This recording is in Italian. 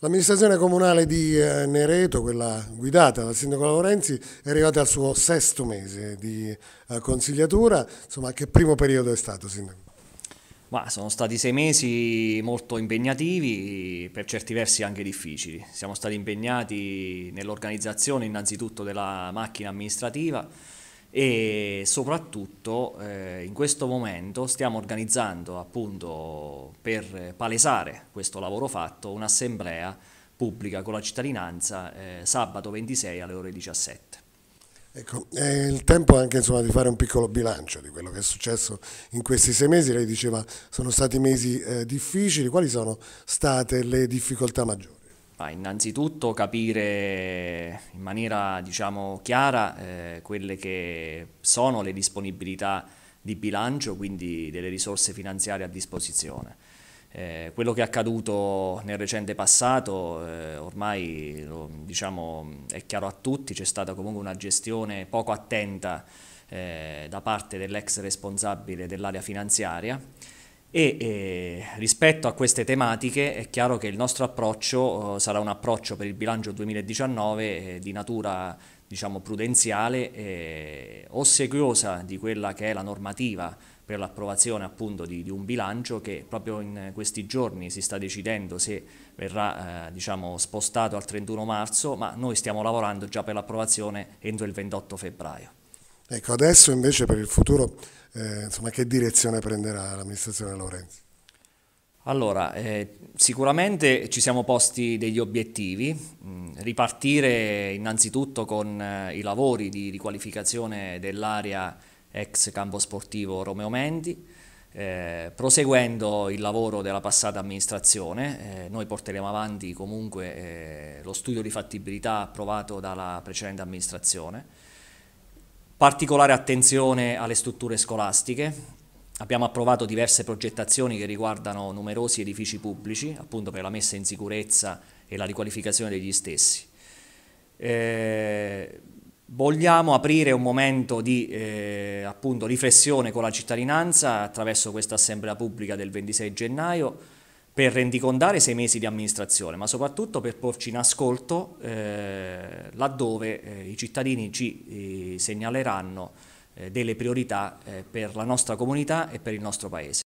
L'amministrazione comunale di eh, Nereto, quella guidata dal sindaco Laurenzi, è arrivata al suo sesto mese di eh, consigliatura. Insomma, che primo periodo è stato, sindaco? Ma sono stati sei mesi molto impegnativi, per certi versi anche difficili. Siamo stati impegnati nell'organizzazione innanzitutto della macchina amministrativa, e soprattutto eh, in questo momento stiamo organizzando appunto per palesare questo lavoro fatto un'assemblea pubblica con la cittadinanza eh, sabato 26 alle ore 17. Ecco, è il tempo anche insomma, di fare un piccolo bilancio di quello che è successo in questi sei mesi. Lei diceva sono stati mesi eh, difficili, quali sono state le difficoltà maggiori? Ma innanzitutto capire in maniera diciamo, chiara eh, quelle che sono le disponibilità di bilancio, quindi delle risorse finanziarie a disposizione. Eh, quello che è accaduto nel recente passato eh, ormai lo, diciamo, è chiaro a tutti, c'è stata comunque una gestione poco attenta eh, da parte dell'ex responsabile dell'area finanziaria e eh, rispetto a queste tematiche è chiaro che il nostro approccio eh, sarà un approccio per il bilancio 2019 eh, di natura diciamo, prudenziale, ossequiosa di quella che è la normativa per l'approvazione appunto di, di, un bilancio che proprio in questi giorni si sta decidendo se verrà eh, diciamo, spostato al 31 marzo, ma noi stiamo lavorando già per l'approvazione entro il 28 febbraio. Ecco, adesso invece per il futuro, eh, insomma, che direzione prenderà l'amministrazione Lorenzi? Allora, eh, sicuramente ci siamo posti degli obiettivi, mm, ripartire innanzitutto con eh, i lavori di riqualificazione dell'area ex campo sportivo Romeo Mendi, eh, proseguendo il lavoro della passata amministrazione, eh, noi porteremo avanti comunque eh, lo studio di fattibilità approvato dalla precedente amministrazione Particolare attenzione alle strutture scolastiche. Abbiamo approvato diverse progettazioni che riguardano numerosi edifici pubblici, appunto per la messa in sicurezza e la riqualificazione degli stessi. Eh, vogliamo aprire un momento di eh, appunto, riflessione con la cittadinanza attraverso questa assemblea pubblica del 26 gennaio per rendicondare sei mesi di amministrazione, ma soprattutto per porci in ascolto eh, laddove eh, i cittadini ci eh, segnaleranno eh, delle priorità eh, per la nostra comunità e per il nostro Paese.